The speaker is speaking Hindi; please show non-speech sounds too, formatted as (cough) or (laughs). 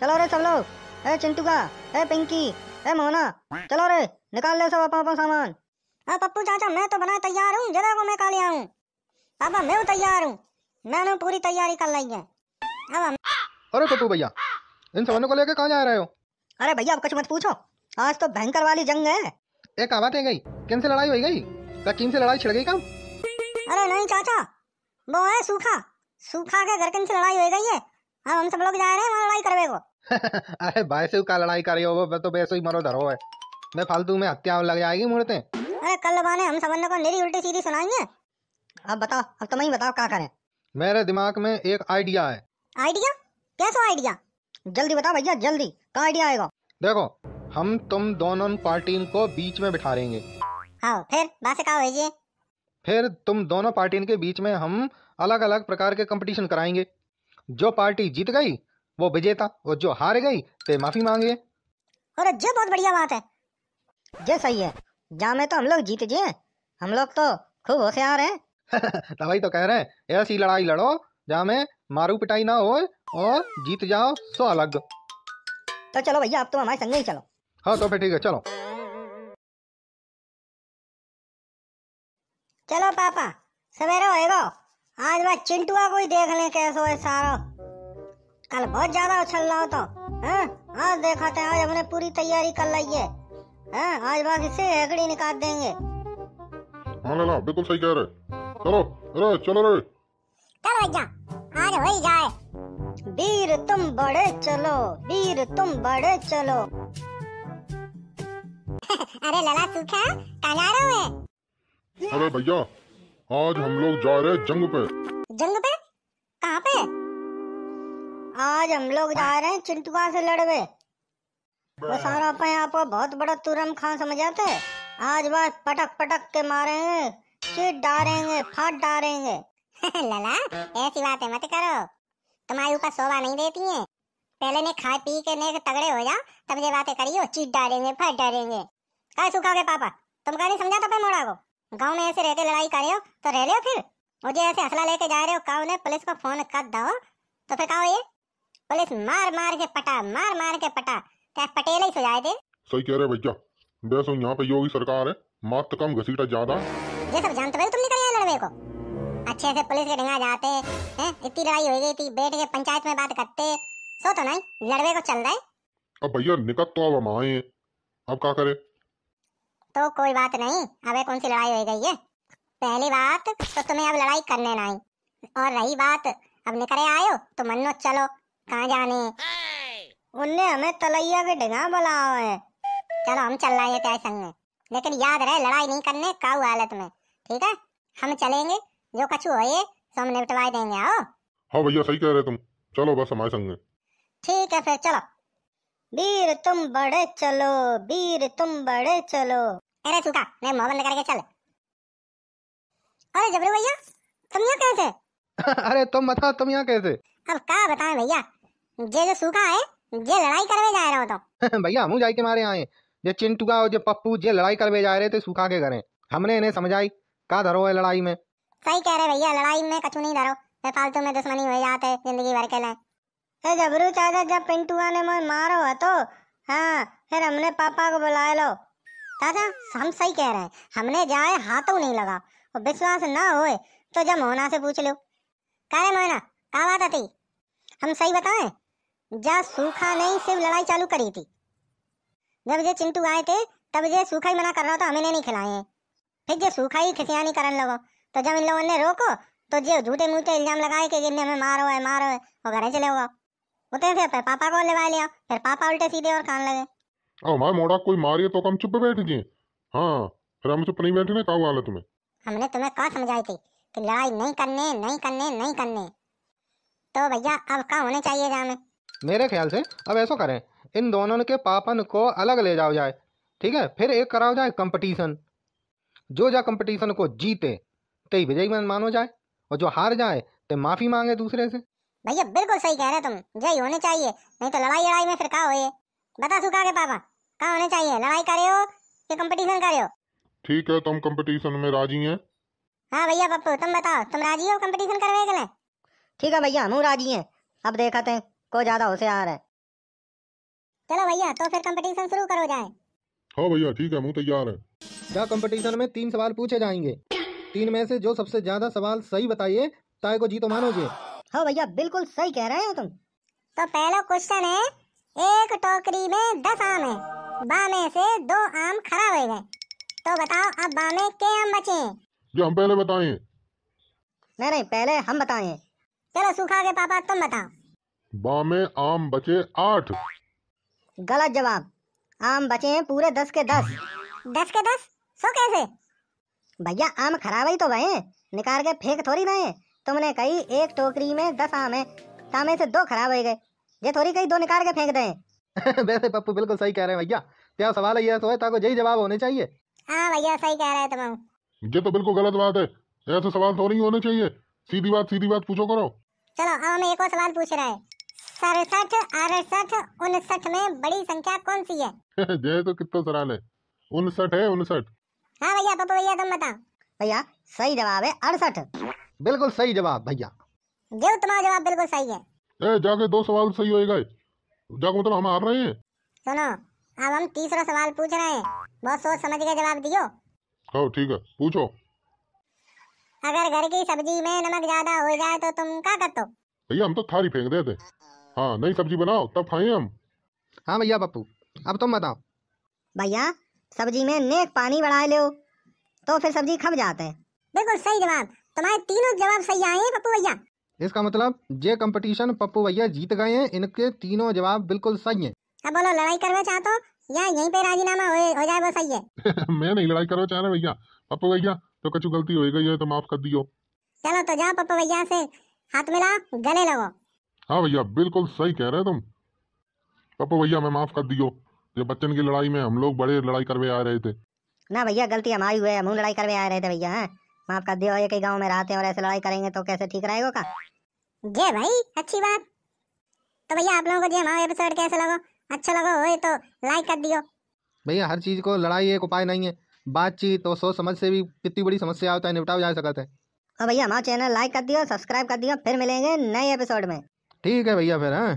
चलो रे सब लोग ए चिंटू का ए पिंकी ए मोना चलो रे निकाल ले सब अपना अपना सामान हाँ पप्पू चाचा मैं तो बना तैयार हूँ जरा वो मैं काले आऊँ अब मैं तैयार हूँ मैंने पूरी तैयारी कर ली है अब अरे पप्पू भैया इन सामानों को लेकर कहाँ जा रहे हो अरे भैया अब कुछ मत पूछो आज तो भयंकर वाली जंग है एक आवाज गई किन से लड़ाई हो गई किन से लड़ाई छिड़ गई कम अरे नहीं चाचा वो है सूखा सूखा के घर किन से लड़ाई हो गई है अब हाँ, हम सब लोग जा रहे हैं लड़ाई करवे को (laughs) अरे भाई से का लड़ाई कर हो मैं तो वैसे ही मरो धरो है मैं फालतू में हत्या लग जाएगी मुड़ते तो। अरे कल बाने हम सबने को मेरी उल्टी सीधी सुनाएंगे अब बताओ अब तुम तो ही बताओ क्या करें मेरे दिमाग में एक आइडिया है आइडिया कैसा आइडिया जल्दी बताओ भैया जल्दी क्या आइडिया आएगा देखो हम तुम दोनों पार्टी को बीच में बिठा रहेंगे हाँ, फिर बात क्या होगी फिर तुम दोनों पार्टी के बीच में हम अलग अलग प्रकार के कंपटीशन कराएंगे जो पार्टी जीत गई वो विजेता और जो हार गई तो माफी मांगे और ये बहुत बढ़िया बात है ये सही है जामे तो हम लोग जीत गए हम लोग तो खूब होशियार हैं भाई (laughs) तो कह रहे हैं ऐसी लड़ाई लड़ो जामे मारू पिटाई ना हो और जीत जाओ सो अलग तो चलो भैया आप तो हमारे संग ही चलो हाँ तो फिर ठीक है चलो चलो पापा सवेरा होएगा आज हाँ, मैं चिंटुआ को ही देख ले कैसो है सारो कल बहुत ज्यादा उछल रहा हो तो हैं हाँ? आज हाँ, देखाते हैं आज हमने पूरी तैयारी कर ली है हैं आज बाग इसे हेकड़ी निकाल देंगे हाँ ना बिल्कुल सही कह रहे चलो अरे चलो रे चलो भैया आज हो ही जाए वीर तुम बड़े चलो वीर तुम बड़े चलो (laughs) अरे लला सूखा कहाँ जा रहे हो अरे भैया आज हम लोग जा रहे हैं जंग पे जंग पे कहाँ पे आज हम लोग जा रहे हैं चिंतुआ से लड़वे वो सारा पे आप बहुत बड़ा तुरम खान समझ जाते आज बस पटक पटक के मारेंगे चीट डालेंगे फाट डालेंगे (laughs) लला ऐसी बातें मत करो तुम्हारी ऊपर शोभा नहीं देती है पहले ने खा पी के ने तगड़े हो जा तब ये बातें करियो चीट डालेंगे फाट डालेंगे कहा सुखा के पापा तुम कहा नहीं समझा तो मोड़ा को गांव में ऐसे रहते लड़ाई कर रहे हो तो रह लो फिर मुझे ऐसे हसला लेके जा रहे हो काओ ने पुलिस को फोन कर दो तो फिर काओ ये पुलिस मार मार के पटा मार मार के पटा क्या तो पटेल ही सुझाए थे सही कह रहे भैया वैसे तो यहाँ पे योगी सरकार है मात कम घसीटा ज्यादा ये सब जानते हो तुम निकल यहाँ लड़वे को अच्छे से पुलिस के ढंगा जाते हैं इतनी लड़ाई हो गई थी बैठ के पंचायत में बात करते सो तो नहीं लड़वे को चल रहे अब भैया निकट तो अब हम आए अब क्या करे तो कोई बात नहीं अबे कौन सी लड़ाई हो गई है पहली बात तो तुम्हें अब लड़ाई करने ना आई और रही बात अब निकले आयो तो मनो चलो कहा जाने उनने हमें तलैया के ढिंगा बुलाओ है चलो हम चल रहे हैं संग में लेकिन याद रहे लड़ाई नहीं करने का हालत में ठीक है हम चलेंगे जो कछु हो ये तो हम निपटवा देंगे आओ हाँ भैया सही कह रहे तुम चलो बस हमारे संग में ठीक है फिर चलो वीर तुम बड़े चलो वीर तुम बड़े चलो अरे थूका मैं मोबाइल लेकर के चल अरे जबरू भैया तुम यहाँ कैसे (laughs) अरे तुम बताओ तुम यहाँ कैसे अब का बताए भैया जे जो सूखा है जे लड़ाई करवे जा रहे हो तो (laughs) भैया हम जाई के मारे आए जे चिंटुका और जो पप्पू जे लड़ाई करवे जा रहे थे सूखा के करें हमने इन्हें समझाई का धरो है लड़ाई में सही कह रहे भैया लड़ाई में कछु नहीं धरो मैं फालतू में दुश्मनी हो जाते जिंदगी भर के लिए जबरू चाचा जब पिंटुआ ने मुझे मारो तो हाँ फिर हमने पापा को बुला लो दादा हम सही कह रहे हैं हमने जाए हाथों नहीं लगा और विश्वास ना होए तो जब मोहना से पूछ लो कहे मोहना क्या बात आती हम सही बताएं जा सूखा नहीं सिर्फ लड़ाई चालू करी थी जब जे चिंटू आए थे तब जे सूखा ही मना कर रहा था हमें नहीं खिलाए हैं फिर ये सूखा ही खिसियानी करने लगो तो जब इन लोगों ने रोको तो जो झूठे मूठे इल्जाम लगाए कि इन्हें हमें मारो है मारो है और घर चले होगा उतरे तो फिर पापा को लेवा लिया फिर पापा उल्टे सीधे और खान लगे अब हाँ, हमारे मोड़ा कोई मारिए तो कम चुप बैठ जाए हाँ फिर हम चुप नहीं बैठने का हालत में हमने तुम्हें कहा समझाई थी कि लड़ाई नहीं करने नहीं करने नहीं करने तो भैया अब कहा होने चाहिए जाने मेरे ख्याल से अब ऐसा करें इन दोनों के पापन को अलग ले जाओ जाए ठीक है फिर एक कराओ जाए कंपटीशन जो जा कंपटीशन को जीते ते विजयी मन मानो जाए और जो हार जाए तो माफी मांगे दूसरे से भैया बिल्कुल सही कह रहे तुम जय होने चाहिए नहीं तो लड़ाई लड़ाई में फिर कहा हो बता सुखा के पापा कहा होने चाहिए लड़ाई करे हो कि कंपटीशन करे हो ठीक है तुम कंपटीशन में राजी हैं हाँ भैया पप्पू तुम बताओ तुम राजी हो कंपटीशन करवे के लिए ठीक है भैया हम राजी हैं अब देखते हैं को ज्यादा होशियार है चलो भैया तो फिर कंपटीशन शुरू करो जाए हाँ भैया ठीक है हम तैयार है क्या कंपटीशन में तीन सवाल पूछे जाएंगे तीन में से जो सबसे ज्यादा सवाल सही बताइए ताय को जीतो मानोगे हाँ भैया बिल्कुल सही कह रहे हो तुम तो पहला क्वेश्चन है एक टोकरी में दस आम है बामे से दो आम खराब हो गए तो बताओ अब बामे के आम बचे हैं जो हम पहले बताए नहीं नहीं पहले हम बताए चलो सूखा के पापा तुम बताओ बामे आम बचे आठ गलत जवाब आम बचे हैं पूरे दस के दस दस के दस सो कैसे भैया आम खराब ही तो भाई निकाल के फेंक थोड़ी ना तुमने कही एक टोकरी में दस आम है तामे से दो खराब हो गए ये थोड़ी कहीं दो निकाल के फेंक दें (laughs) वैसे पप्पू बिल्कुल सही कह रहे हैं भैया क्या सवाल है तो ताको यही जवाब होने चाहिए हाँ भैया सही कह रहे हैं तुम ये तो बिल्कुल गलत बात है ऐसे सवाल थोड़ी होने चाहिए सीधी बात सीधी बात पूछो करो चलो अब हमें एक और सवाल पूछ रहा है सड़सठ अड़सठ उनसठ में बड़ी संख्या कौन सी है जय (laughs) तो कितना सवाल है उनसठ है उनसठ हाँ भैया पप्पू भैया तुम बताओ भैया सही जवाब है अड़सठ बिल्कुल सही जवाब भैया जो तुम्हारा जवाब बिल्कुल सही है ए जाके दो सवाल सही होए गए जाके मतलब हम आ रहे हैं सुनो अब हम तीसरा सवाल पूछ रहे हैं बहुत सोच समझ के जवाब दियो हाँ ठीक है पूछो अगर घर की सब्जी में नमक ज्यादा हो जाए तो तुम क्या करते हो भैया हम तो थारी फेंक देते हाँ नई सब्जी बनाओ तब खाएं हम हाँ भैया पप्पू अब तुम बताओ भैया सब्जी में नेक पानी बढ़ा लो तो फिर सब्जी खप जाते हैं बिल्कुल सही जवाब तुम्हारे तीनों जवाब सही आए हैं पप्पू भैया इसका मतलब जे कंपटीशन पप्पू भैया जीत गए हैं इनके तीनों जवाब बिल्कुल सही हैं अब बोलो लड़ाई करना चाहते हो या यहीं पे राजीनामा हो, हो जाए वो सही है (laughs) मैं नहीं लड़ाई करना चाह रहा भैया पप्पू भैया तो कुछ गलती हो गई है तो माफ कर दियो चलो तो जाओ पप्पू भैया से हाथ मिला गले लगो हाँ भैया बिल्कुल सही कह रहे तुम पप्पू भैया मैं माफ कर दियो जो बच्चन की लड़ाई में हम लोग बड़े लड़ाई करवे आ रहे थे ना भैया गलती हमारी हुई है हम लड़ाई करवे आ रहे थे भैया बाप आपका देव एक ही गाँव में रहते हैं और ऐसे लड़ाई करेंगे तो कैसे ठीक रहेगा का जय भाई अच्छी बात तो भैया आप लोगों को जी हमारा एपिसोड कैसा लगा अच्छा लगा हो तो लाइक कर दियो भैया हर चीज़ को लड़ाई एक उपाय नहीं है बातचीत और सोच समझ से भी कितनी बड़ी समस्या होता है निपटा जा सकते हैं और हाँ भैया हमारा चैनल लाइक कर दियो सब्सक्राइब कर दियो फिर मिलेंगे नए एपिसोड में ठीक है भैया फिर हाँ